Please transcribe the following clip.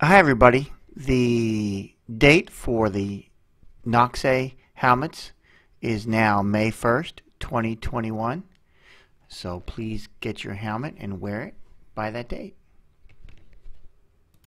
Hi everybody. The date for the Noxe helmets is now May 1st, 2021. So please get your helmet and wear it by that date.